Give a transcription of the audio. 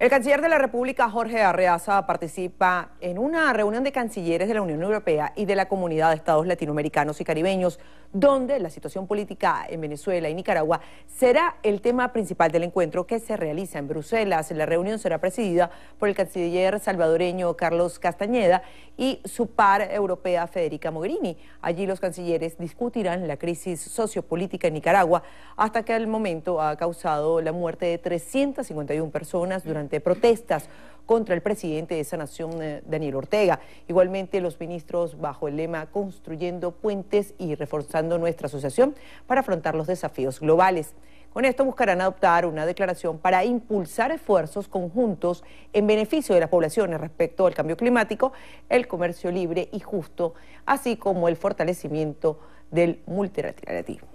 El canciller de la República, Jorge Arreaza, participa en una reunión de cancilleres de la Unión Europea y de la Comunidad de Estados Latinoamericanos y Caribeños, donde la situación política en Venezuela y Nicaragua será el tema principal del encuentro que se realiza en Bruselas. La reunión será presidida por el canciller salvadoreño Carlos Castañeda y su par europea Federica Mogherini. Allí los cancilleres discutirán la crisis sociopolítica en Nicaragua, hasta que al momento ha causado la muerte de 351 personas durante protestas contra el presidente de esa nación, eh, Daniel Ortega. Igualmente, los ministros, bajo el lema Construyendo puentes y reforzando nuestra asociación para afrontar los desafíos globales. Con esto buscarán adoptar una declaración para impulsar esfuerzos conjuntos en beneficio de las poblaciones respecto al cambio climático, el comercio libre y justo, así como el fortalecimiento del multilateralismo.